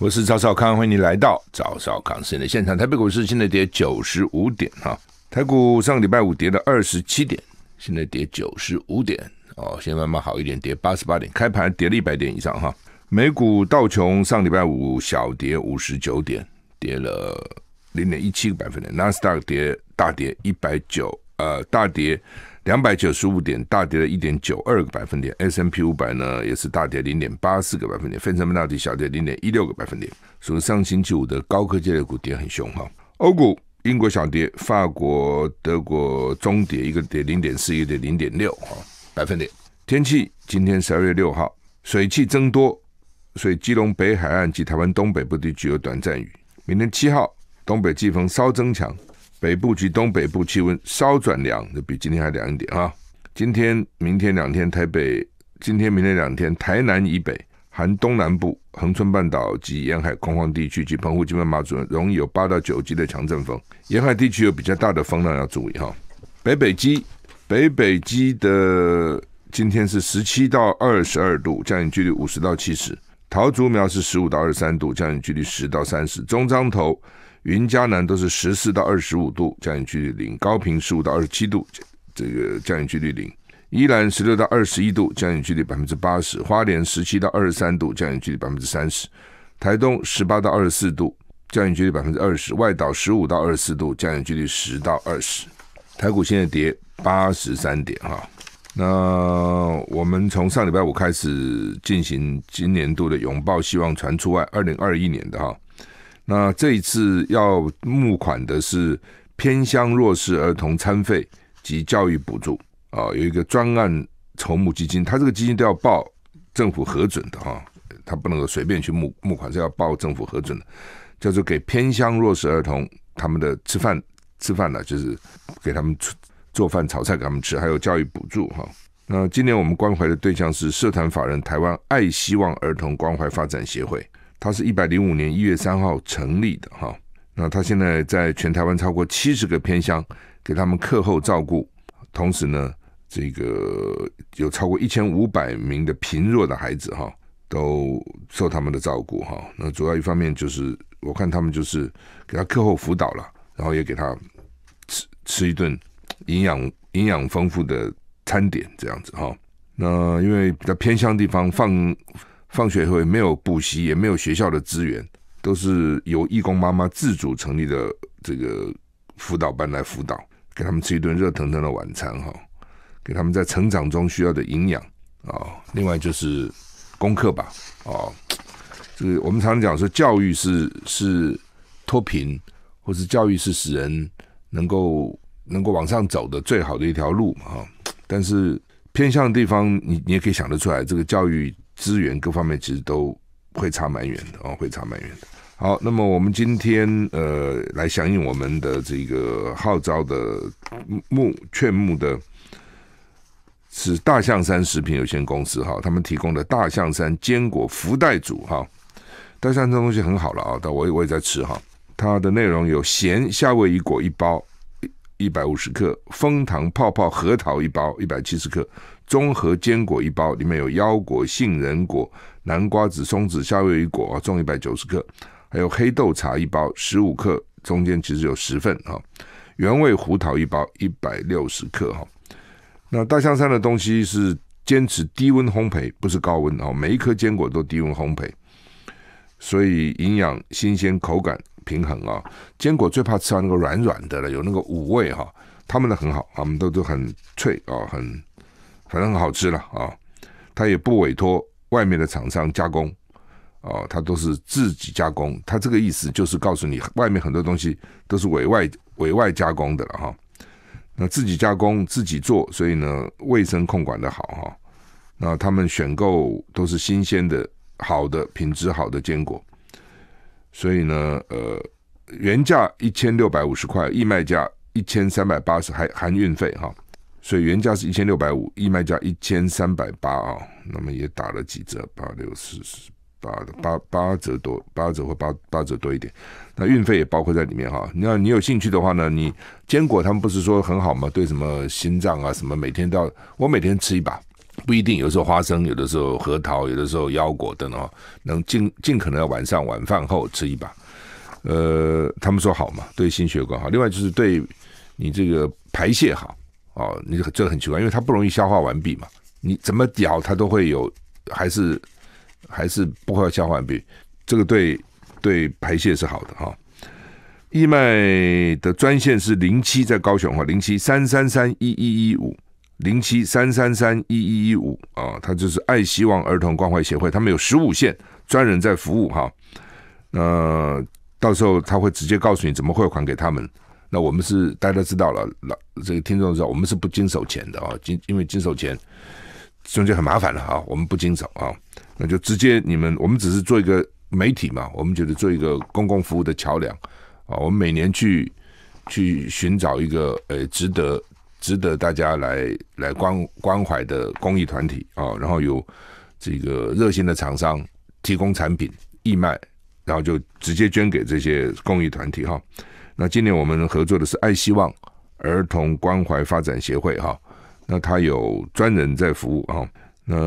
我是赵少康，欢迎你来到赵少康新闻的现场。台北股市现在跌九十五点哈，台股上个礼拜五跌了二十七点，现在跌九十五点哦，现在慢慢好一点，跌八十八点，开盘跌了一百点以上哈。美股道琼上礼拜五小跌五十九点，跌了零点一七个百分点，纳斯达克跌大跌一百九，呃，大跌。两百九十五点大跌了一点九二个百分点，S M P 五百呢也是大跌零点八四个百分点，费城半导体小跌零点一六个百分点。以上星期五的高科技类股跌很凶哈。欧股英国小跌，法国、德国中跌，一个跌零点四，一个跌零点六，哈，百分点。天气今天十二月六号，水汽增多，所以基隆北海岸及台湾东北部地区有短暂雨。明天七号，东北季风稍增强。北部及东北部气温稍转凉，就比今天还凉一点啊。今天、明天两天，台北；今天、明天两天，台南以北，含东南部、恒春半岛及沿海空旷地区及澎湖、金门、马祖，容易有八到九级的强阵风。沿海地区有比较大的风浪要注意哈。北北基，北北基的今天是十七到二十二度，降雨距离五十到七十。桃竹苗是十五到二十三度，降雨距离十到三十。中彰头。云嘉南都是十四到二十五度降雨区率零，高雄十五到二十七度这个降雨区率零，宜兰十六到二十一度降雨几率百分之八十，花莲十七到二十三度降雨几率百分之三十，台东十八到二十四度降雨几率百分之二十，外岛十五到二十四度降雨几率十到二十，台股现在跌八十三点哈，那我们从上礼拜五开始进行今年度的拥抱希望传出外二零二一年的哈。那这一次要募款的是偏乡弱势儿童餐费及教育补助啊，有一个专案筹募基金，他这个基金都要报政府核准的哈，他不能够随便去募募款，是要报政府核准的，叫做给偏乡弱势儿童他们的吃饭吃饭的，就是给他们做饭炒菜给他们吃，还有教育补助哈。那今年我们关怀的对象是社团法人台湾爱希望儿童关怀发展协会。它是一百零五年一月三号成立的哈，那它现在在全台湾超过七十个偏乡，给他们课后照顾，同时呢，这个有超过一千五百名的贫弱的孩子哈，都受他们的照顾哈。那主要一方面就是，我看他们就是给他课后辅导了，然后也给他吃吃一顿营养营养丰富的餐点这样子哈。那因为比较偏乡地方放。放学后也没有补习，也没有学校的资源，都是由义工妈妈自主成立的这个辅导班来辅导，给他们吃一顿热腾腾的晚餐哈，给他们在成长中需要的营养啊。另外就是功课吧，啊，这个我们常常讲说教育是是脱贫，或是教育是使人能够能够往上走的最好的一条路嘛哈。但是偏向的地方，你你也可以想得出来，这个教育。资源各方面其实都会差蛮远的哦，会差蛮远的。好，那么我们今天呃来响应我们的这个号召的募劝募的，是大象山食品有限公司哈，他们提供的大象山坚果福袋组哈，大象这东西很好了啊，但我我也在吃哈，它的内容有咸夏威夷果一包一百五十克，蜂糖泡泡核桃一包一百七十克。综合坚果一包，里面有腰果、杏仁果、南瓜子、松子、夏威夷果啊，重一百九十克，还有黑豆茶一包，十五克，中间其实有十份哦，原味胡桃一包，一百六十克哈。那大香山的东西是坚持低温烘焙，不是高温啊，每一颗坚果都低温烘焙，所以营养、新鲜、口感平衡啊。坚果最怕吃到那个软软的了，有那个五味哈，他们的很好，他们都都很脆啊，很。反正很好吃了啊，他也不委托外面的厂商加工啊，他都是自己加工。他这个意思就是告诉你，外面很多东西都是委外委外加工的了哈。那自己加工自己做，所以呢，卫生控管的好哈。那他们选购都是新鲜的、好的、品质好的坚果，所以呢，呃，原价一千六百五十块，义卖价一千三百八十，还含运费哈。所以原价是一千六百五，义卖价一千三百八啊，那么也打了几折，八六四十八的八八折多，八折或八八折多一点。那运费也包括在里面哈。你要你有兴趣的话呢，你坚果他们不是说很好吗？对什么心脏啊，什么每天都要我每天吃一把，不一定有时候花生，有的时候核桃，有的时候腰果等哦，能尽尽可能要晚上晚饭后吃一把。呃，他们说好嘛，对心血管好，另外就是对你这个排泄好。哦，你这很奇怪，因为它不容易消化完毕嘛。你怎么咬它都会有，还是还是不会消化完毕。这个对对排泄是好的哈。义卖的专线是零七在高雄哈，零七三三三一一一五，零七三三三一一一五啊，它就是爱希望儿童关怀协会，他们有十五线专人在服务哈。那到时候他会直接告诉你怎么汇款给他们。那我们是大家知道了，老这个听众知道，我们是不经手钱的啊，经因为经手钱中间很麻烦了啊，我们不经手啊，那就直接你们我们只是做一个媒体嘛，我们觉得做一个公共服务的桥梁啊，我们每年去去寻找一个呃值得值得大家来来关关怀的公益团体啊，然后有这个热心的厂商提供产品义卖，然后就直接捐给这些公益团体哈。那今年我们合作的是爱希望儿童关怀发展协会哈，那他有专人在服务啊，那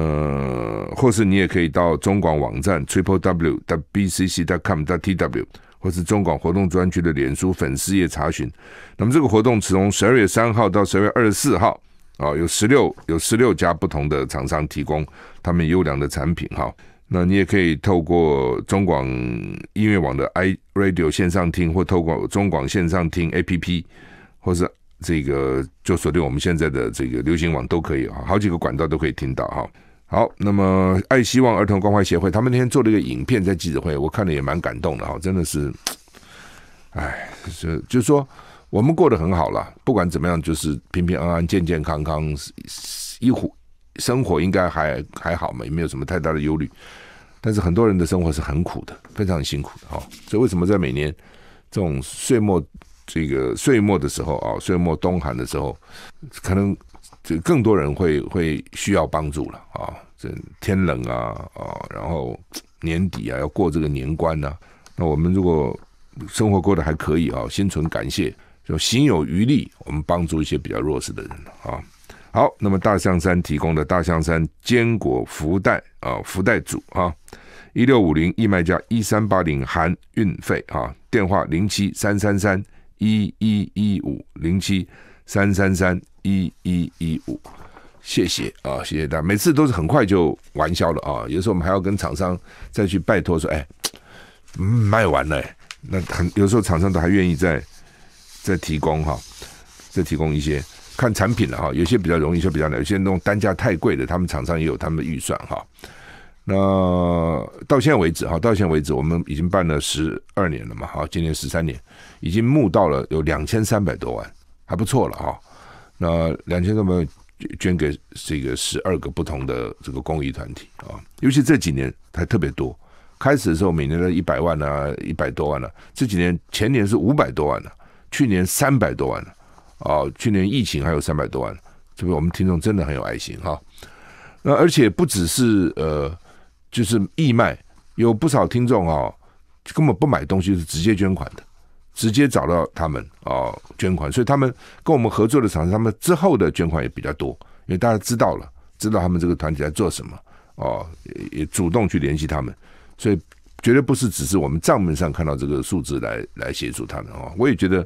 或是你也可以到中广网站 triple w w b c c dot com dot t w 或是中广活动专区的脸书粉丝页查询。那么这个活动从十二月三号到十二月二十四号，啊，有十六有十六家不同的厂商提供他们优良的产品哈。那你也可以透过中广音乐网的 i Radio 线上听，或透过中广线上听 APP，或是这个就锁定我们现在的这个流行网都可以啊，好几个管道都可以听到哈。好，那么爱希望儿童关怀协会，他们那天做了一个影片在记者会，我看了也蛮感动的哈，真的是，哎，就就说我们过得很好了，不管怎么样，就是平平安安、健健康康，一活生活应该还还好嘛，也没有什么太大的忧虑。但是很多人的生活是很苦的，非常辛苦的哦。所以为什么在每年这种岁末，这个岁末的时候啊，岁末冬寒的时候，可能这更多人会会需要帮助了啊。这天冷啊啊，然后年底啊要过这个年关呢。那我们如果生活过得还可以啊，心存感谢，就心有余力，我们帮助一些比较弱势的人啊。好，那么大象山提供的大象山坚果福袋啊，福袋组啊，一六五零，义卖价一三八零含运费啊，电话零七三三三一一一五零七三三三一一一五，谢谢啊，谢谢大家，每次都是很快就完销了啊，有时候我们还要跟厂商再去拜托说，哎，卖完了，那很有时候厂商都还愿意再再提供哈，再提供一些。看产品的哈，有些比较容易，就比较难，有些那种单价太贵的，他们厂商也有他们的预算哈。那到现在为止哈，到现在为止我们已经办了十二年了嘛，哈，今年十三年，已经募到了有两千三百多万，还不错了哈。那两千多万捐给这个十二个不同的这个公益团体啊，尤其这几年还特别多。开始的时候每年的一百万呢，一百多万啊，这几年前年是五百多万啊，去年三百多万了。哦，去年疫情还有三百多万，这个我们听众真的很有爱心哈。那而且不只是呃，就是义卖，有不少听众啊，根本不买东西是直接捐款的，直接找到他们啊捐款，所以他们跟我们合作的厂商，他们之后的捐款也比较多，因为大家知道了，知道他们这个团体在做什么哦，也主动去联系他们，所以绝对不是只是我们账面上看到这个数字来来协助他们啊。我也觉得。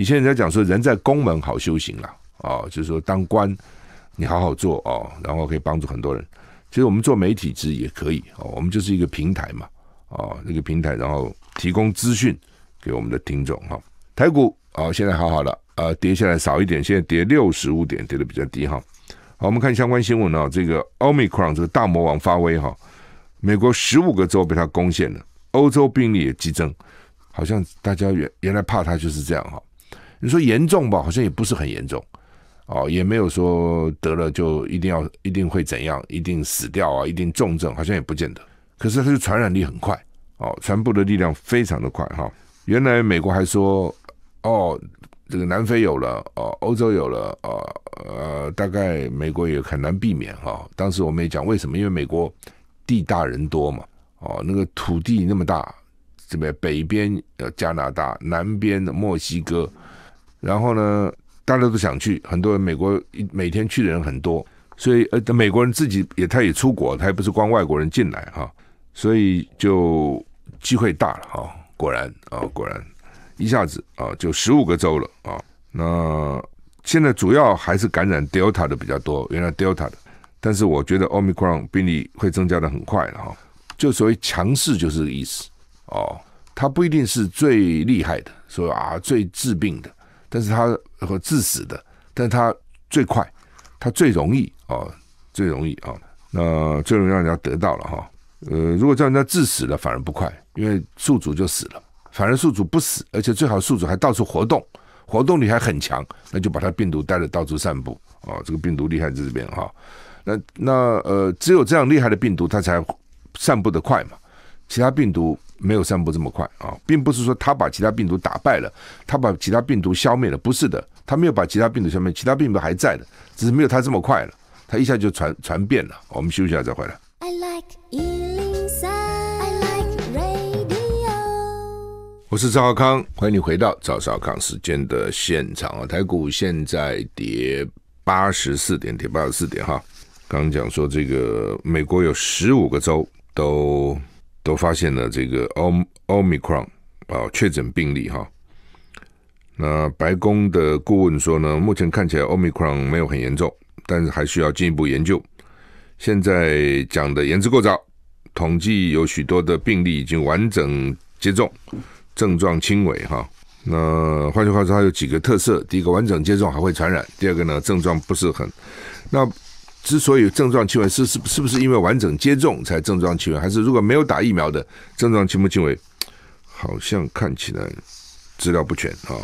以前人家讲说，人在宫门好修行了啊，就是说当官你好好做哦，然后可以帮助很多人。其实我们做媒体职也可以哦，我们就是一个平台嘛哦，那个平台然后提供资讯给我们的听众哈。台股哦，现在好好了呃，跌下来少一点，现在跌六十五点，跌的比较低哈。好，我们看相关新闻啊，这个奥密克戎这个大魔王发威哈，美国十五个州被它攻陷了，欧洲病例也激增，好像大家原原来怕它就是这样哈。你说严重吧，好像也不是很严重，哦，也没有说得了就一定要一定会怎样，一定死掉啊，一定重症，好像也不见得。可是它的传染力很快，哦，传播的力量非常的快哈。原来美国还说，哦，这个南非有了，哦，欧洲有了，哦，呃，大概美国也很难避免哈。当时我们也讲为什么，因为美国地大人多嘛，哦，那个土地那么大，这边北边呃加拿大，南边的墨西哥。然后呢，大家都想去，很多美国每天去的人很多，所以呃，美国人自己也他也出国，他也不是光外国人进来啊，所以就机会大了啊。果然啊，果然一下子啊，就十五个州了啊。那现在主要还是感染 Delta 的比较多，原来 Delta 的，但是我觉得 Omicron 病例会增加的很快了哈，就所谓强势就是意思哦，它不一定是最厉害的，所以啊，最治病的。但是它和致死的，但是它最快，它最容易啊，最容易啊，那最容易让人家得到了哈。呃，如果叫人家致死了，反而不快，因为宿主就死了，反而宿主不死，而且最好宿主还到处活动，活动力还很强，那就把它病毒带着到处散布啊。这个病毒厉害在这边哈。那那呃，只有这样厉害的病毒，它才散布的快嘛。其他病毒没有散播这么快啊，并不是说他把其他病毒打败了，他把其他病毒消灭了，不是的，他没有把其他病毒消灭，其他病毒还在的，只是没有他这么快了，他一下就传传遍了。我们休息一下再回来。我是赵浩康，欢迎你回到赵少康时间的现场啊。台股现在跌八十四点，跌八十四点哈。刚刚讲说这个美国有十五个州都。都发现了这个奥奥 r 克戎啊确诊病例哈。那白宫的顾问说呢，目前看起来奥 r 克戎没有很严重，但是还需要进一步研究。现在讲的言之过早。统计有许多的病例已经完整接种，症状轻微哈。那换句话说，它有几个特色：第一个，完整接种还会传染；第二个呢，症状不是很那。之所以症状轻微，是是是不是因为完整接种才症状轻微，还是如果没有打疫苗的症状轻不轻微，好像看起来资料不全啊。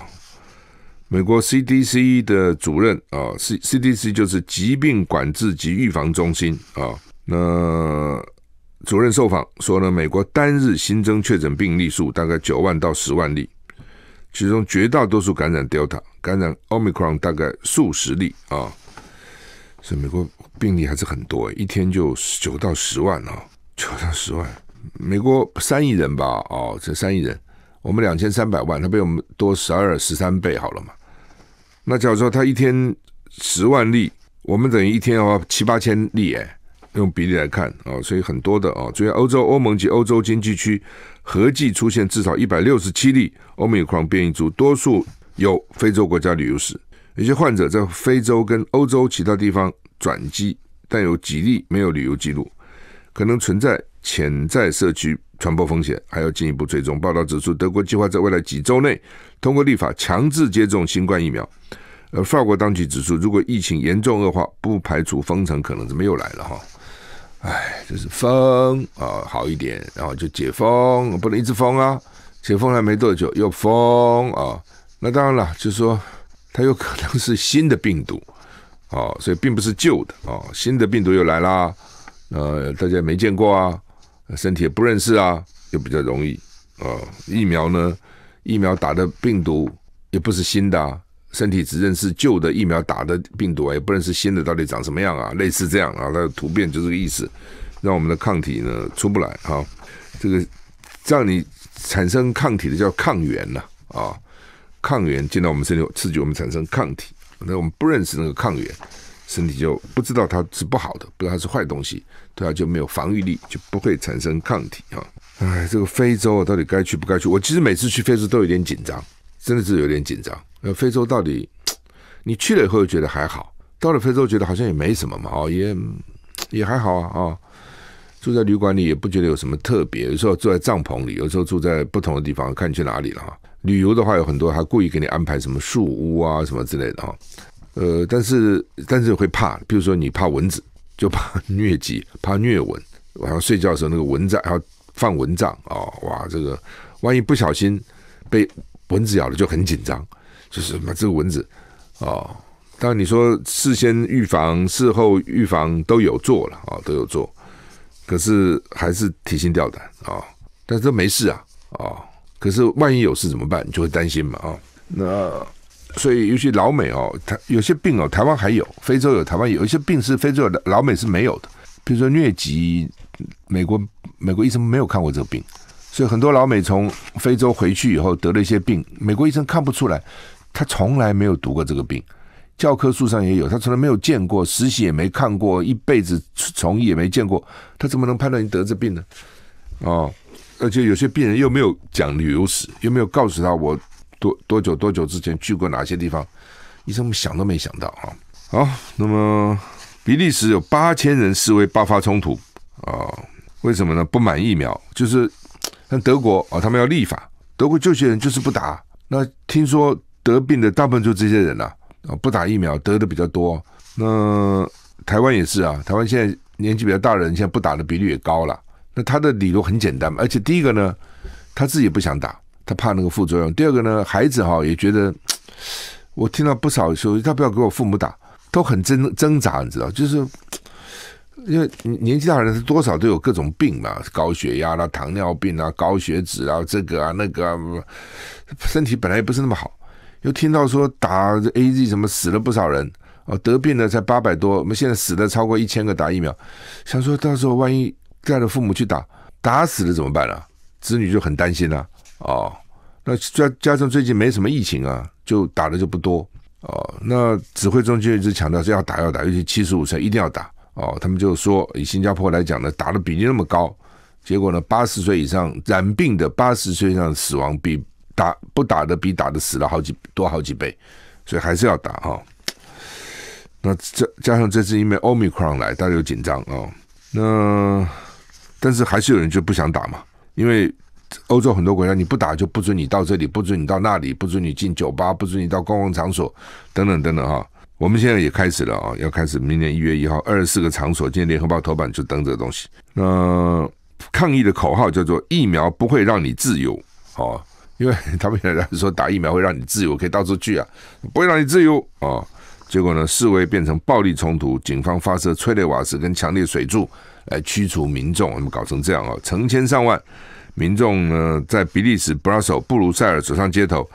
美国 CDC 的主任啊，C CDC 就是疾病管制及预防中心啊。那主任受访说呢，美国单日新增确诊病例数大概九万到十万例，其中绝大多数感染 Delta，感染 Omicron 大概数十例啊。是美国。病例还是很多，一天就九到十万啊，九到十万。美国三亿人吧，哦，这三亿人，我们两千三百万，他比我们多十二十三倍好了嘛。那假如说他一天十万例，我们等于一天要七八千例哎，用比例来看哦，所以很多的哦。所以欧洲欧盟及欧洲经济区合计出现至少一百六十七例欧美狂变异株，多数有非洲国家旅游史，有些患者在非洲跟欧洲其他地方。转机，但有几例没有旅游记录，可能存在潜在社区传播风险，还要进一步追踪。报道指出，德国计划在未来几周内通过立法强制接种新冠疫苗。而法国当局指出，如果疫情严重恶化，不排除封城可能。怎么又来了哈？哎，就是封啊，好一点，然后就解封，不能一直封啊。解封还没多久又封啊。那当然了，就是说它有可能是新的病毒。哦，所以并不是旧的啊，新的病毒又来啦，呃，大家没见过啊，身体也不认识啊，又比较容易啊。疫苗呢，疫苗打的病毒也不是新的，身体只认识旧的，疫苗打的病毒也不认识新的，到底长什么样啊？类似这样啊，它的突变就这个意思，让我们的抗体呢出不来啊，这个让你产生抗体的叫抗原呐啊，抗原进到我们身体，刺激我们产生抗体。那我们不认识那个抗原，身体就不知道它是不好的，不知道它是坏东西，对它就没有防御力，就不会产生抗体啊。哎，这个非洲到底该去不该去？我其实每次去非洲都有点紧张，真的是有点紧张。那非洲到底，你去了以后觉得还好？到了非洲觉得好像也没什么嘛，哦，也也还好啊啊，住在旅馆里也不觉得有什么特别，有时候住在帐篷里，有时候住在不同的地方，看你去哪里了哈。旅游的话有很多，还故意给你安排什么树屋啊什么之类的啊，呃，但是但是会怕，比如说你怕蚊子，就怕疟疾，怕疟蚊。晚上睡觉的时候那个蚊帐还要放蚊帐啊，哇，这个万一不小心被蚊子咬了就很紧张，就是嘛，这个蚊子哦。当然你说事先预防、事后预防都有做了啊，都有做，可是还是提心吊胆啊。但是没事啊，啊。可是万一有事怎么办？你就会担心嘛啊！那所以尤其老美哦，他有些病哦，台湾还有，非洲有，台湾有一些病是非洲老美是没有的。比如说疟疾，美国美国医生没有看过这个病，所以很多老美从非洲回去以后得了一些病，美国医生看不出来，他从来没有读过这个病，教科书上也有，他从来没有见过，实习也没看过，一辈子从医也没见过，他怎么能判断你得这病呢？哦。而且有些病人又没有讲旅游史，又没有告诉他我多多久多久之前去过哪些地方，医生们想都没想到哈。好，那么比利时有八千人示威爆发冲突啊？为什么呢？不满疫苗，就是像德国啊，他们要立法，德国这些人就是不打。那听说得病的大部分就这些人了啊，不打疫苗得的比较多。那台湾也是啊，台湾现在年纪比较大的人，现在不打的比率也高了。那他的理由很简单，而且第一个呢，他自己不想打，他怕那个副作用；第二个呢，孩子哈也觉得，我听到不少说，他不要给我父母打，都很挣挣扎，你知道，就是因为年纪大的人多少都有各种病嘛，高血压啦、糖尿病啊、高血脂啊，这个啊那个，啊，身体本来也不是那么好，又听到说打 A Z 什么死了不少人哦，得病的才八百多，我们现在死的超过一千个，打疫苗想说到时候万一。样的父母去打，打死了怎么办啊？子女就很担心啊。哦，那加加上最近没什么疫情啊，就打的就不多。哦，那指挥中心一直强调是要打要打，尤其七十五岁一定要打。哦，他们就说以新加坡来讲呢，打的比例那么高，结果呢，八十岁以上染病的，八十岁以上死亡比打不打的比打的死了好几多好几倍，所以还是要打哈。那这加上这次因为 c r 克 n 来，大家又紧张哦。那但是还是有人就不想打嘛，因为欧洲很多国家你不打就不准你到这里，不准你到那里，不准你进酒吧，不准你到公共场所等等等等哈。我们现在也开始了啊，要开始明年一月一号，二十四个场所。今天《联合报》头版就登这个东西。那抗议的口号叫做“疫苗不会让你自由”，好，因为他们原来说打疫苗会让你自由，可以到处去啊，不会让你自由啊。结果呢，示威变成暴力冲突，警方发射催泪瓦斯跟强烈水柱。来驱逐民众，怎么搞成这样啊？成千上万民众呢，在比利时布鲁塞尔走上街头，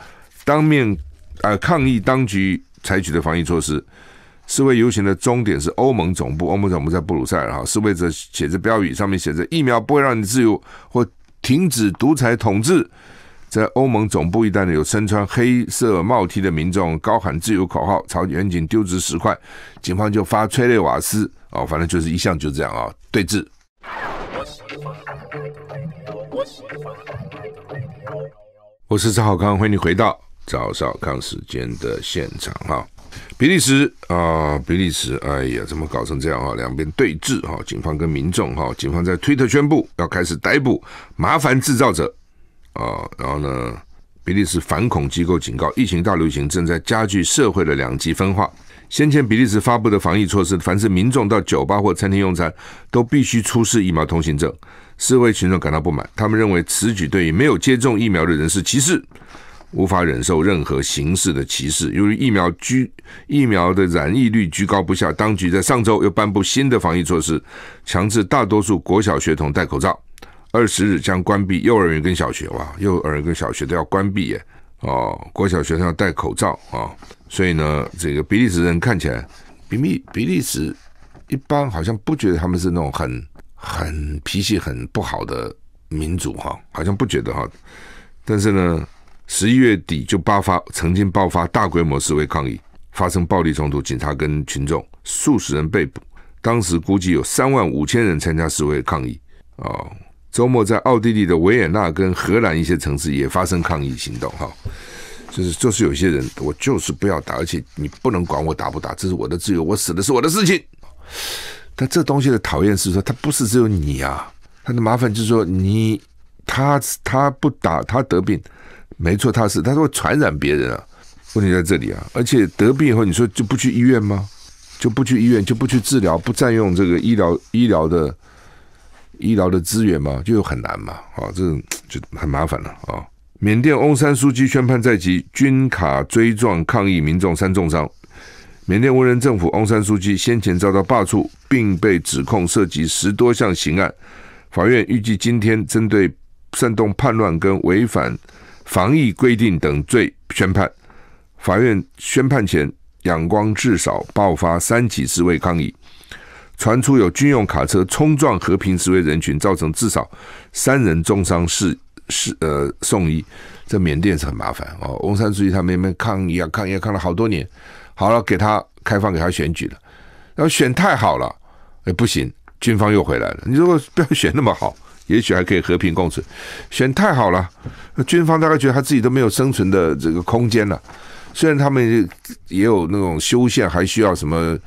当面呃抗议当局采取的防疫措施。示威游行的终点是欧盟总部，欧盟总部在布鲁塞尔哈。示威者写着标语，上面写着“疫苗不会让你自由”或“停止独裁统治”。在欧盟总部一带呢，有身穿黑色帽 T 的民众高喊自由口号，朝远景丢掷石块，警方就发催泪瓦斯。哦，反正就是一向就这样啊，对峙。我是赵浩康，欢迎你回到赵少康时间的现场哈。比利时啊，比利时，哎呀，怎么搞成这样啊？两边对峙哈，警方跟民众哈，警方在推特宣布要开始逮捕麻烦制造者啊。然后呢，比利时反恐机构警告，疫情大流行正在加剧社会的两极分化。先前比利时发布的防疫措施，凡是民众到酒吧或餐厅用餐，都必须出示疫苗通行证。示威群众感到不满，他们认为此举对于没有接种疫苗的人士歧视，无法忍受任何形式的歧视。由于疫苗居疫苗的染疫率居高不下，当局在上周又颁布新的防疫措施，强制大多数国小学童戴口罩。二十日将关闭幼儿园跟小学，哇，幼儿园跟小学都要关闭耶！哦，国小学生要戴口罩啊。所以呢，这个比利时人看起来，比利比利时一般好像不觉得他们是那种很很脾气很不好的民族哈，好像不觉得哈。但是呢，十一月底就爆发，曾经爆发大规模示威抗议，发生暴力冲突，警察跟群众数十人被捕。当时估计有三万五千人参加示威抗议。哦，周末在奥地利的维也纳跟荷兰一些城市也发生抗议行动哈。就是就是有些人，我就是不要打，而且你不能管我打不打，这是我的自由，我死的是我的事情。但这东西的讨厌是说，他不是只有你啊，他的麻烦就是说，你他他不打，他得病，没错，他是，他会传染别人啊，问题在这里啊。而且得病以后，你说就不去医院吗？就不去医院，就不去治疗，不占用这个医疗医疗的医疗的资源吗？就很难嘛，啊，这就很麻烦了啊。缅甸翁山书记宣判在即，军卡追撞抗议民众三重伤。缅甸文人政府翁山书记先前遭到罢黜，并被指控涉及十多项刑案。法院预计今天针对煽动叛乱跟违反防疫规定等罪宣判。法院宣判前，仰光至少爆发三起示威抗议，传出有军用卡车冲撞和平示威人群，造成至少三人重伤。是。是呃，送医，在缅甸是很麻烦哦。翁山书记他们那边抗议，啊，抗议啊、抗了好多年。好了，给他开放，给他选举了。然后选太好了，哎不行，军方又回来了。你如果不要选那么好，也许还可以和平共存。选太好了，军方大概觉得他自己都没有生存的这个空间了。虽然他们也有那种修宪，还需要什么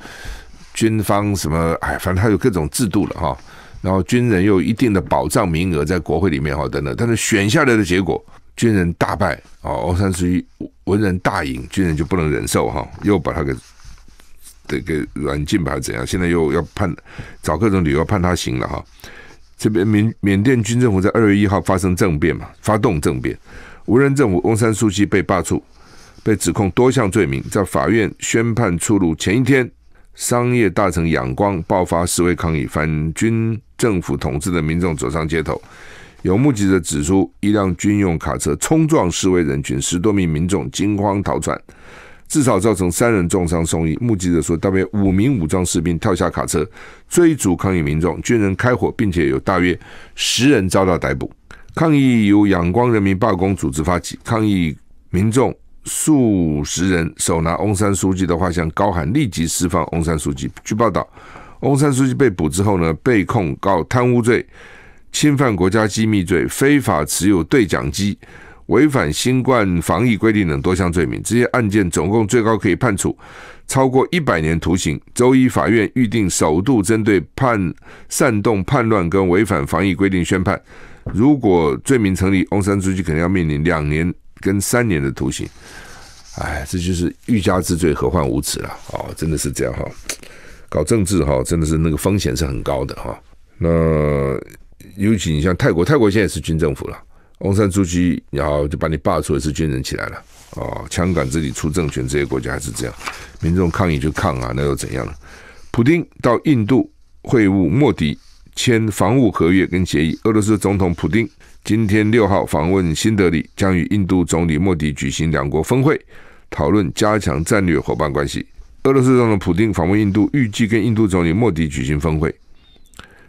军方什么，哎，反正他有各种制度了哈。然后军人又有一定的保障名额在国会里面哈等等，但是选下来的结果，军人大败啊，欧三十一文人大赢，军人就不能忍受哈，又把他给这个软禁，吧，怎样？现在又要判，找各种理由判他刑了哈。这边缅缅甸军政府在二月一号发生政变嘛，发动政变，无人政府翁山书记被罢黜，被指控多项罪名，在法院宣判出炉前一天，商业大臣仰光爆发示威抗议，反军。政府统治的民众走上街头，有目击者指出，一辆军用卡车冲撞示威人群，十多名民众惊慌逃窜，至少造成三人重伤送医。目击者说，大约五名武装士兵跳下卡车追逐抗议民众，军人开火，并且有大约十人遭到逮捕。抗议由仰光人民罢工组织发起，抗议民众数十人手拿翁山书记的画像，高喊“立即释放翁山书记”。据报道。翁山书记被捕之后呢，被控告贪污罪、侵犯国家机密罪、非法持有对讲机、违反新冠防疫规定等多项罪名。这些案件总共最高可以判处超过一百年徒刑。周一法院预定首度针对判煽动叛乱跟违反防疫规定宣判。如果罪名成立，翁山书记可能要面临两年跟三年的徒刑。哎，这就是欲加之罪，何患无辞了。哦，真的是这样哈。搞政治哈，真的是那个风险是很高的哈。那尤其你像泰国，泰国现在是军政府了，翁山主席然后就把你罢黜，是军人起来了哦，枪杆子里出政权，这些国家还是这样，民众抗议就抗啊，那又怎样？普京到印度会晤莫迪，签防务合约跟协议。俄罗斯总统普京今天六号访问新德里，将与印度总理莫迪举行两国峰会，讨论加强战略伙伴关系。俄罗斯总统普京访问印度，预计跟印度总理莫迪举行峰会，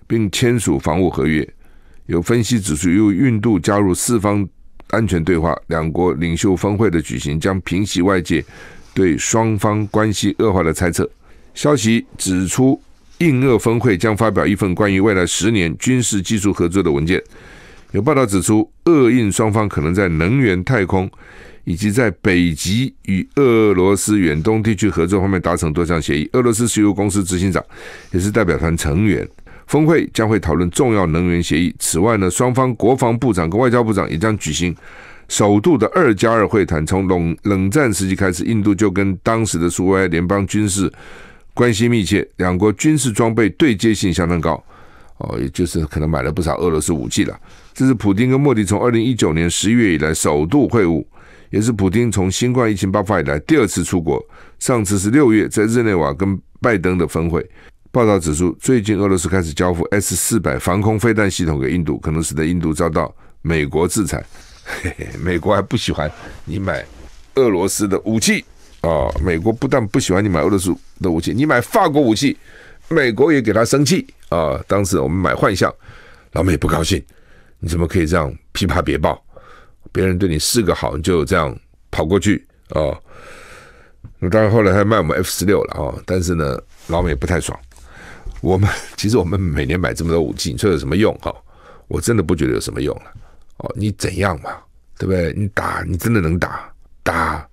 并签署防务合约。有分析指出，由于印度加入四方安全对话，两国领袖峰会的举行将平息外界对双方关系恶化的猜测。消息指出，印俄峰会将发表一份关于未来十年军事技术合作的文件。有报道指出，俄印双方可能在能源、太空。以及在北极与俄罗斯远东地区合作方面达成多项协议。俄罗斯石油公司执行长也是代表团成员。峰会将会讨论重要能源协议。此外呢，双方国防部长跟外交部长也将举行首度的二加二会谈。从冷冷战时期开始，印度就跟当时的苏维埃联邦军事关系密切，两国军事装备对接性相当高。哦，也就是可能买了不少俄罗斯武器了。这是普京跟莫迪从二零一九年十一月以来首度会晤。也是普京从新冠疫情爆发以来第二次出国，上次是六月在日内瓦跟拜登的峰会。报道指出，最近俄罗斯开始交付 S 四百防空飞弹系统给印度，可能使得印度遭到美国制裁。嘿 嘿美国还不喜欢你买俄罗斯的武器哦，美国不但不喜欢你买俄罗斯的武器，你买法国武器，美国也给他生气啊！当时我们买幻象，老美不高兴，你怎么可以这样琵琶别抱？别人对你四个好，你就这样跑过去啊？那当然，后来还卖我们 F 十六了啊。但是呢，老美不太爽。我们 其实我们每年买这么多武器，你说有什么用哦？我真的不觉得有什么用了。哦，你怎样嘛，对不对？你打，你真的能打打？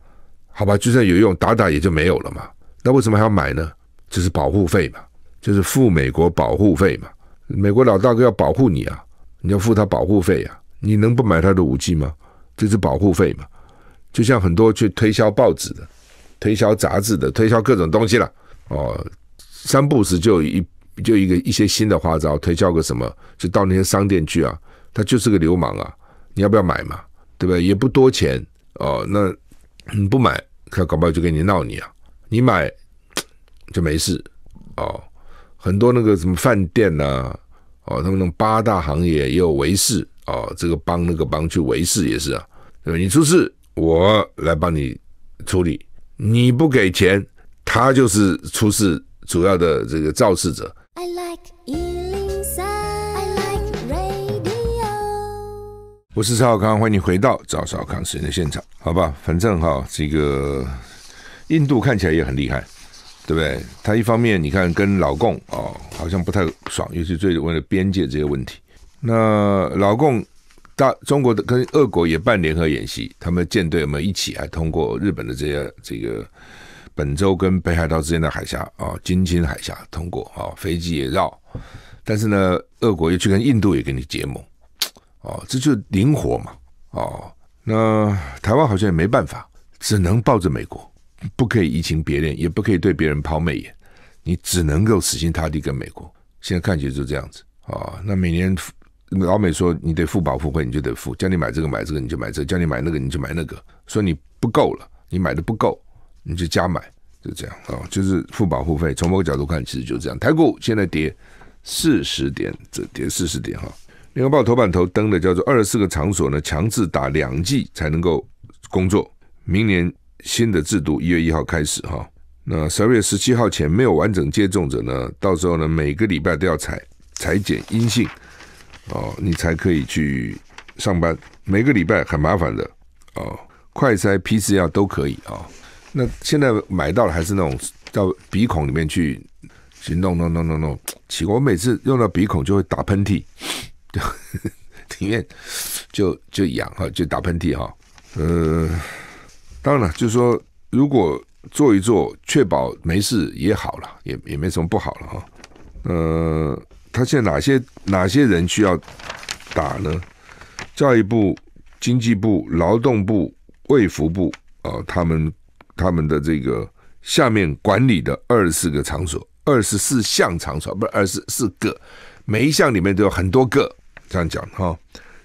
好吧，就算有用，打打也就没有了嘛。那为什么还要买呢？就是保护费嘛，就是付美国保护费嘛。美国老大哥要保护你啊，你要付他保护费啊。你能不买他的武器吗？这是保护费嘛？就像很多去推销报纸的、推销杂志的、推销各种东西了。哦，三不时就一就一个一些新的花招，推销个什么，就到那些商店去啊。他就是个流氓啊！你要不要买嘛？对不对？也不多钱哦。那你不买，他搞不好就给你闹你啊。你买就没事哦。很多那个什么饭店呐，哦，他们那八大行业也有维事。哦，这个帮那个帮去维事也是啊，对吧？你出事，我来帮你处理。你不给钱，他就是出事主要的这个肇事者。I like 我是赵少康，欢迎你回到赵少康时验的现场，好吧？反正哈，这个印度看起来也很厉害，对不对？他一方面你看跟老共哦好像不太爽，尤其最为了边界这些问题。那老共大中国的跟俄国也办联合演习，他们舰队有没有一起？还通过日本的这个这个本州跟北海道之间的海峡啊，金青海峡通过啊，飞机也绕。但是呢，俄国又去跟印度也跟你结盟，哦，这就灵活嘛，哦。那台湾好像也没办法，只能抱着美国，不可以移情别恋，也不可以对别人抛媚眼，你只能够死心塌地跟美国。现在看起来就这样子啊。那每年。老美说你得付保护费，你就得付。叫你买这个买这个，你就买这；叫你买那个你就买那个。说你不够了，你买的不够，你就加买，就这样啊。就是付保护费。从某个角度看，其实就这样。台股现在跌四十点，这跌四十点哈。《联合报》头版头登的叫做“二十四个场所呢强制打两剂才能够工作”。明年新的制度一月一号开始哈。那十二月十七号前没有完整接种者呢，到时候呢每个礼拜都要采采检阴性。哦，你才可以去上班。每个礼拜很麻烦的哦。快筛、P c 药都可以哦。那现在买到了还是那种到鼻孔里面去，去弄弄弄弄弄。我每次用到鼻孔就会打喷嚏，里面就就痒哈，就打喷嚏哈。嗯，当然了，就是说如果做一做，确保没事也好了，也也没什么不好了哈。嗯。他现在哪些哪些人需要打呢？教育部、经济部、劳动部、卫福部，啊，他们他们的这个下面管理的二十四个场所，二十四项场所不是二十四个，每一项里面都有很多个。这样讲哈，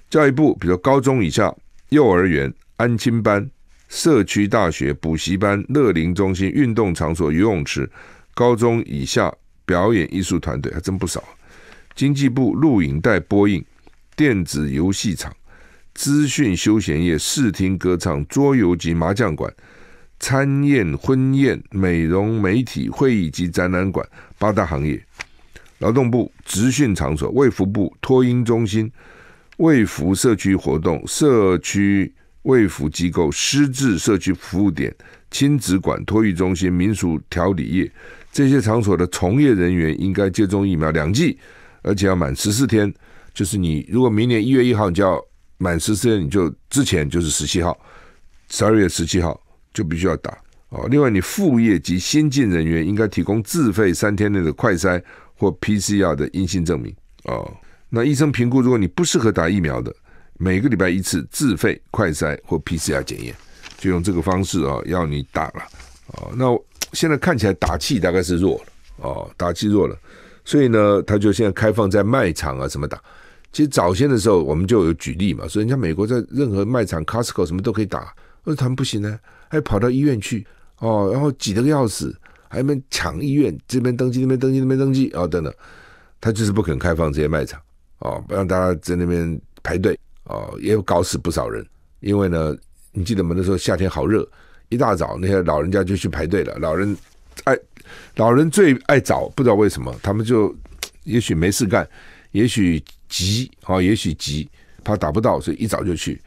教育部，比如高中以下、幼儿园、安亲班、社区大学、补习班、乐龄中心、运动场所、游泳池、高中以下表演艺术团队，还真不少。经济部录影带播映、电子游戏场、资讯休闲业、视听歌唱、桌游及麻将馆、餐宴婚宴、美容、媒体、会议及展览馆八大行业；劳动部职训场所、卫福部托婴中心、卫福社区活动、社区卫福机构、失智社区服务点、亲子馆、托育中心、民俗调理业这些场所的从业人员应该接种疫苗两剂。而且要满十四天，就是你如果明年一月一号你就要满十四天，你就之前就是十七号，十二月十七号就必须要打哦。另外，你副业及新进人员应该提供自费三天内的快筛或 PCR 的阴性证明哦。那医生评估如果你不适合打疫苗的，每个礼拜一次自费快筛或 PCR 检验，就用这个方式啊要你打了哦。那现在看起来打气大概是弱了哦，打气弱了。所以呢，他就现在开放在卖场啊，什么打？其实早先的时候，我们就有举例嘛，说人家美国在任何卖场 Costco 什么都可以打，为什么不行呢，还跑到医院去哦，然后挤得要死，还们抢医院这边登记那边登记那边登记啊等等，他就是不肯开放这些卖场哦，让大家在那边排队哦，也有搞死不少人，因为呢，你记得吗？那时候夏天好热，一大早那些老人家就去排队了，老人。爱老人最爱找，不知道为什么，他们就 也许没事干，也许急啊，也许急，怕打不到，所以一早就去，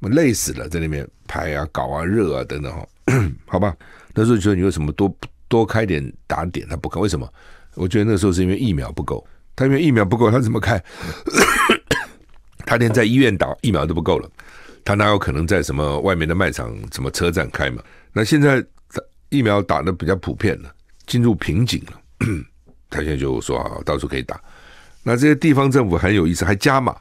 累死了在那边排啊、搞啊、热啊等等哈。好吧，那时候觉得你为什么多多开点打点，他不开，为什么？我觉得那时候是因为疫苗不够，他因为疫苗不够，他怎么开？他连在医院打疫苗都不够了，他哪有可能在什么外面的卖场、什么车站开嘛？那现在。疫苗打的比较普遍了，进入瓶颈了，他现在就说到处可以打。那这些地方政府很有意思，还加码。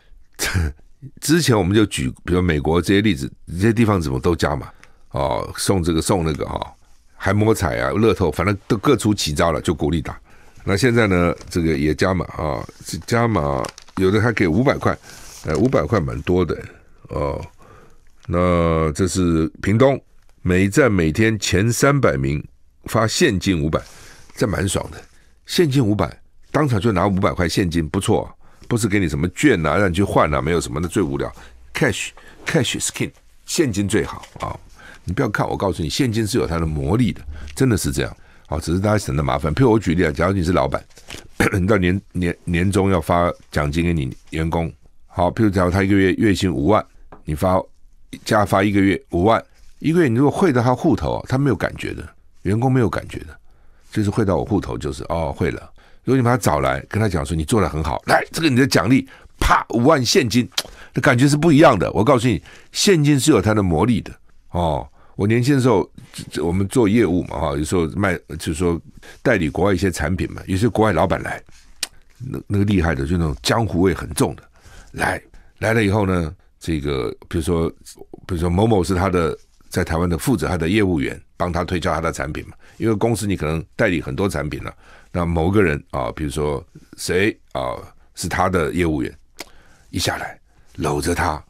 之前我们就举比如美国这些例子，这些地方怎么都加码哦，送这个送那个哈，还摸彩啊，乐透，反正都各出奇招了，就鼓励打。那现在呢，这个也加码啊，加码有的还给五百块，呃，五百块蛮多的哦。那这是屏东。每站每天前三百名发现金五百，这蛮爽的。现金五百，当场就拿五百块现金，不错，不是给你什么券呐，让你去换呐，没有什么的，最无聊。cash，cash skin，现金最好啊。你不要看，我告诉你，现金是有它的魔力的，真的是这样。好，只是大家省得麻烦。譬如我举例啊，假如你是老板，你到年年年终要发奖金给你员工。好，譬如假如他一个月月薪五万，你发加发一个月五万。一个月你如果汇到他户头，他没有感觉的，员工没有感觉的，就是汇到我户头就是哦会了。如果你把他找来，跟他讲说你做的很好，来这个你的奖励，啪五万现金，那感觉是不一样的。我告诉你，现金是有它的魔力的哦。我年轻的时候，我们做业务嘛哈，有时候卖就是说代理国外一些产品嘛，有些国外老板来，那那个厉害的就那种江湖味很重的，来来了以后呢，这个比如说比如说某某是他的。在台湾的负责他的业务员帮他推销他的产品嘛？因为公司你可能代理很多产品了。那某个人啊，比如说谁啊，是他的业务员，一下来搂着他，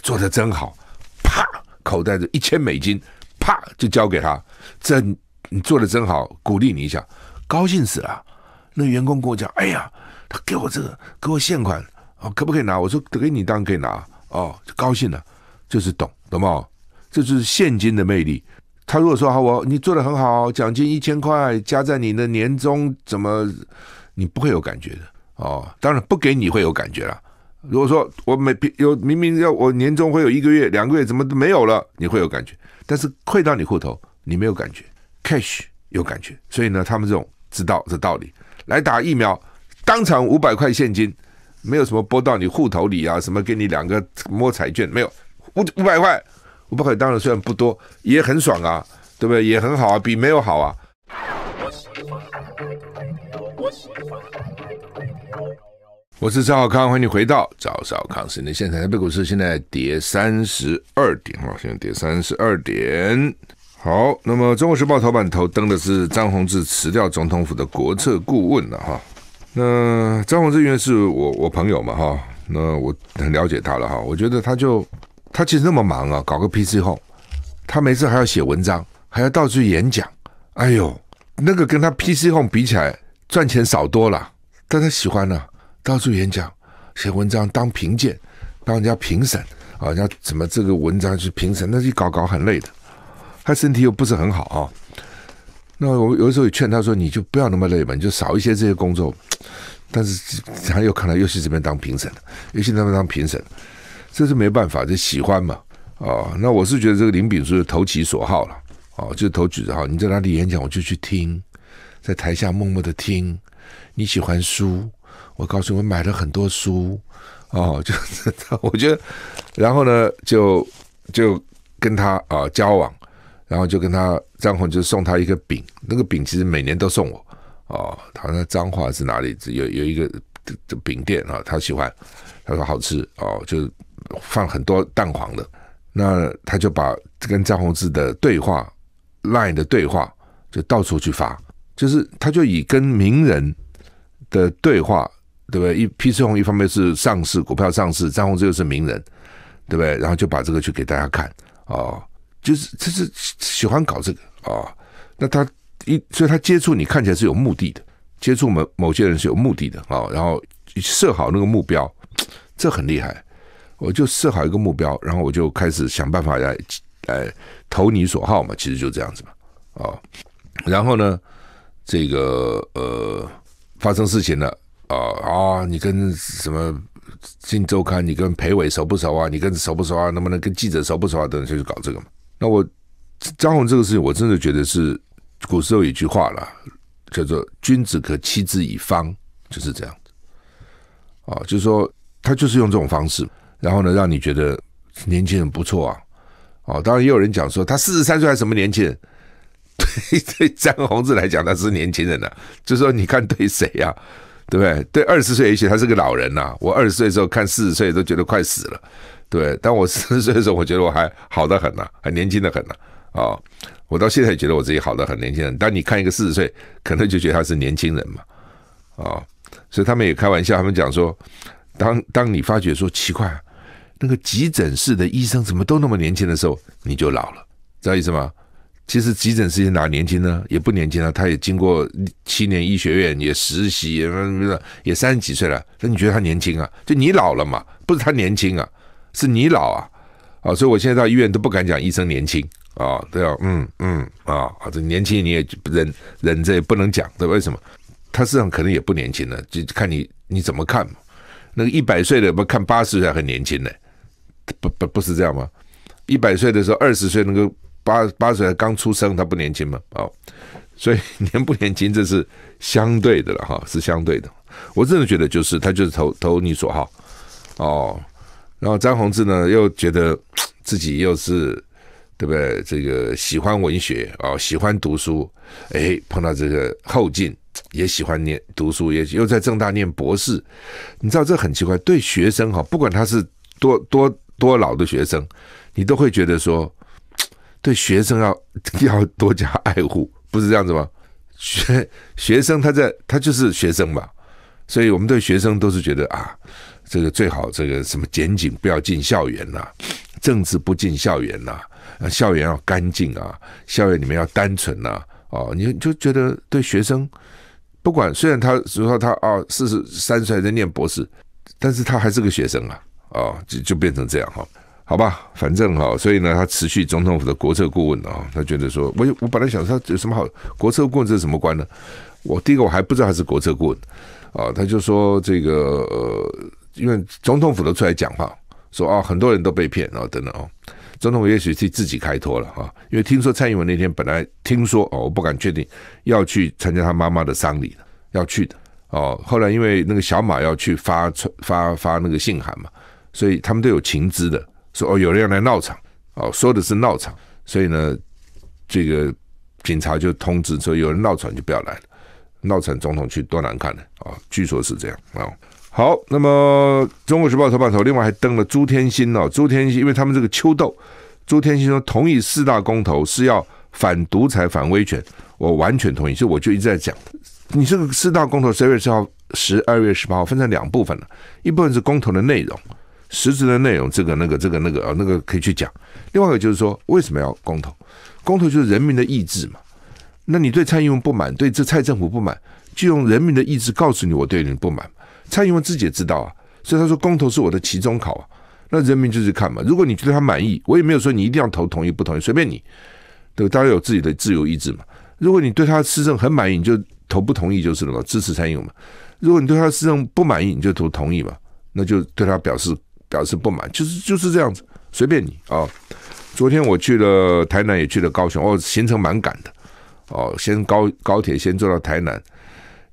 做的真好，啪，口袋的一千美金，啪就交给他。这你做的真好，鼓励你一下，高兴死了。那员工跟我讲，哎呀，他给我这个给我现款，哦，可不可以拿？我说给你当然可以拿哦，就高兴了，就是懂懂不？这就是现金的魅力。他如果说好我你做的很好，奖金一千块加在你的年终，怎么你不会有感觉的哦？当然不给你会有感觉啦。如果说我每有明明要我年终会有一个月两个月怎么都没有了，你会有感觉。但是汇到你户头，你没有感觉，cash 有感觉。所以呢，他们这种知道这道理，来打疫苗，当场五百块现金，没有什么拨到你户头里啊，什么给你两个摸彩券没有，五五百块。不可以，当然虽然不多，也很爽啊，对不对？也很好啊，比没有好啊。我是张小康，欢迎你回到早，张康是你现场台北股市现在跌三十二点哈，现在跌三十二点。好，那么《中国时报》头版头登的是张宏志辞掉总统府的国策顾问了哈。那张宏志原来是我我朋友嘛哈，那我很了解他了哈，我觉得他就。他其实那么忙啊，搞个 PC Home，他每次还要写文章，还要到处演讲。哎呦，那个跟他 PC Home 比起来，赚钱少多了。但他喜欢呢，到处演讲、写文章、当评鉴、当人家评审啊，人家怎么这个文章去评审，那一搞搞很累的。他身体又不是很好啊。那我有时候也劝他说，你就不要那么累嘛，你就少一些这些工作。但是他又看到，又去这边当评审，又去那边当评审。这是没办法，这喜欢嘛，哦，那我是觉得这个林炳书投其所好了，哦，就是投其所好，你在哪里演讲我就去听，在台下默默的听，你喜欢书，我告诉你，我买了很多书，哦，就是我觉得，然后呢就就跟他啊交往，然后就跟他张宏就送他一个饼，那个饼其实每年都送我，哦，他那脏话是哪里有有一个饼店啊，他喜欢，他说好吃哦，就。放很多蛋黄的，那他就把跟张宏志的对话、line 的对话就到处去发，就是他就以跟名人的对话，对不对？一批次红，一方面是上市股票上市，张宏志又是名人，对不对？然后就把这个去给大家看，哦，就是就是喜欢搞这个哦，那他一所以他接触你看起来是有目的的，接触某某些人是有目的的哦，然后设好那个目标，这很厉害。我就设好一个目标，然后我就开始想办法来，来投你所好嘛，其实就这样子嘛，哦，然后呢，这个呃，发生事情了啊啊，你跟什么《新周刊》，你跟裴伟熟不熟啊？你跟熟不熟啊？能不能跟记者熟不熟啊？等等，就去搞这个嘛。那我张宏这个事情，我真的觉得是古时候一句话了，叫做“君子可欺之以方”，就是这样子，啊，就是说他就是用这种方式。然后呢，让你觉得年轻人不错啊，哦，当然也有人讲说他四十三岁还什么年轻人？对对，张宏志来讲他是年轻人呐，就说你看对谁呀？对不对？对二十岁也许他是个老人呐。我二十岁的时候看四十岁都觉得快死了，对。但我四十岁的时候我觉得我还好的很呐，还年轻的很呐。啊，我到现在也觉得我自己好的很，年轻人。但你看一个四十岁，可能就觉得他是年轻人嘛。哦，所以他们也开玩笑，他们讲说，当当你发觉说奇怪。那个急诊室的医生怎么都那么年轻的时候，你就老了，知道意思吗？其实急诊室也哪年轻呢，也不年轻啊，他也经过七年医学院，也实习，也三十几岁了。那你觉得他年轻啊？就你老了嘛，不是他年轻啊，是你老啊。啊，所以我现在到医院都不敢讲医生年轻啊，对啊，嗯嗯啊这年轻你也忍忍着也不能讲，对，为什么？他身上可能也不年轻了，就看你你怎么看嘛。那个一百岁的不看八十岁还很年轻呢，不不不是这样吗？一百岁的时候，二十岁能够八八岁刚出生，他不年轻吗？哦，所以 年不年轻这是相对的了哈，是相对的。我真的觉得就是他就是投投你所好哦。然后张宏志呢又觉得自己又是对不对？这个喜欢文学哦，喜欢读书，哎，碰到这个后进也喜欢念读书，也又在正大念博士，你知道这很奇怪。对学生哈，不管他是多多。多老的学生，你都会觉得说，对学生要 要多加爱护，不是这样子吗？学学生他在他就是学生嘛，所以我们对学生都是觉得啊，这个最好这个什么检警不要进校园呐，政治不进校园呐，校园要干净啊，校园里面要单纯呐，哦，你就觉得对学生不管，虽然他比如说他啊四十三岁还在念博士，但是他还是个学生啊。啊，就就变成这样哈，好吧，反正哈，所以呢，他持续总统府的国策顾问啊，他觉得说，我我本来想说，有什么好国策顾问这什么官呢？我第一个我还不知道他是国策顾问啊，他就说这个呃，因为总统府都出来讲话，说啊，很多人都被骗啊，等等哦。总统府也许是自己开脱了啊，因为听说蔡英文那天本来听说哦，我不敢确定要去参加他妈妈的丧礼的，要去的哦，后来因为那个小马要去发发发那个信函嘛。所以他们都有情资的，说哦有人要来闹场，哦说的是闹场，所以呢，这个警察就通知说有人闹场就不要来了，闹场总统去多难看的啊，据说是这样啊。好，那么中国时报头版头，另外还登了朱天心哦，朱天心，因为他们这个秋斗，朱天心说同意四大公投是要反独裁反威权，我完全同意，所以我就一直在讲，你这个四大公投十月十号十二月十八号分成两部分了，一部分是公投的内容。实质的内容，这个、那个、这个、那个啊，那个可以去讲。另外一个就是说，为什么要公投？公投就是人民的意志嘛。那你对蔡英文不满，对这蔡政府不满，就用人民的意志告诉你，我对你不满。蔡英文自己也知道啊，所以他说公投是我的期中考啊。那人民就是看嘛，如果你觉得他满意，我也没有说你一定要投同意不同意，随便你，对，大家有自己的自由意志嘛。如果你对他的施政很满意，你就投不同意就是了嘛，支持蔡英文嘛。如果你对他的施政不满意，你就投同意嘛，那就对他表示。表示不满，就是就是这样子，随便你啊！昨天我去了台南，也去了高雄，哦，行程蛮赶的哦。先高高铁，先坐到台南，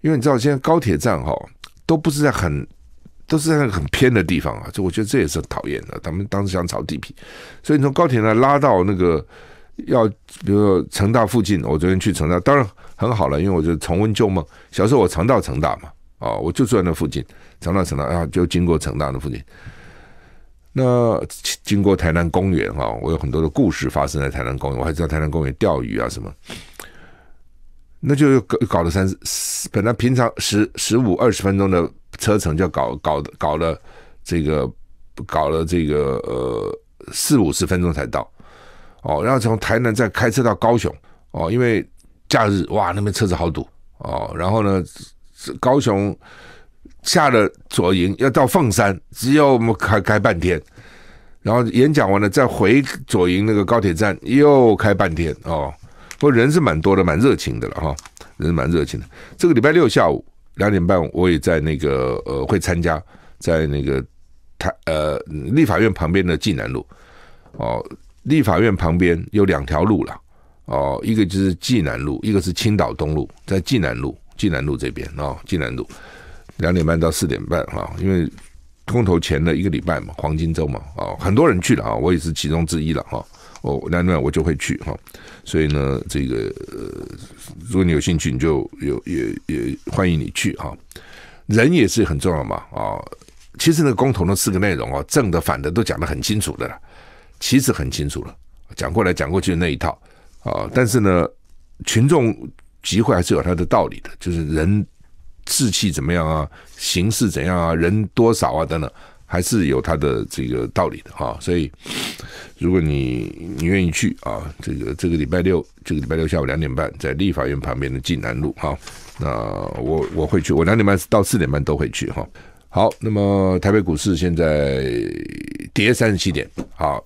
因为你知道现在高铁站哈，都不是在很，都是在很偏的地方啊。就我觉得这也是讨厌的，他们当时想炒地皮，所以你从高铁来拉到那个要，比如说成大附近，我昨天去成大，当然很好了，因为我就重温旧梦，小时候我常到成大嘛，啊，我就住在那附近，常到成大啊，就经过成大的附近。那经过台南公园哈，我有很多的故事发生在台南公园，我还知道台南公园钓鱼啊什么。那就又搞搞了三四，本来平常十十五二十分钟的车程，就搞搞搞了这个搞了这个呃四五十分钟才到。哦，然后从台南再开车到高雄，哦，因为假日哇那边车子好堵哦，然后呢，高雄。下了左营要到凤山，只有我们开开半天，然后演讲完了再回左营那个高铁站又开半天哦。不过人是蛮多的，蛮热情的了哈，人是蛮热情的。这个礼拜六下午两点半，我也在那个呃会参加在那个台呃立法院旁边的济南路哦，立法院旁边有两条路了哦，一个就是济南路，一个是青岛东路，在济南路济南路这边哦，济南路。两点半到四点半哈，因为公投前的一个礼拜嘛，黄金周嘛，啊，很多人去了啊，我也是其中之一了哈。哦，两点半我就会去哈，所以呢，这个呃，如果你有兴趣，你就有也也欢迎你去哈。人也是很重要嘛啊，其实那个公投的四个内容啊，正的反的都讲得很清楚的了，其实很清楚了，讲过来讲过去的那一套啊，但是呢，群众集会还是有它的道理的，就是人。士气怎么样啊？形势怎样啊？人多少啊？等等，还是有它的这个道理的哈。所以，如果你你愿意去啊，这个这个礼拜六，这个礼拜六下午两点半在立法院旁边的晋南路哈，那我我会去。我两点半到四点半都会去哈。好，那么台北股市现在跌三十七点好。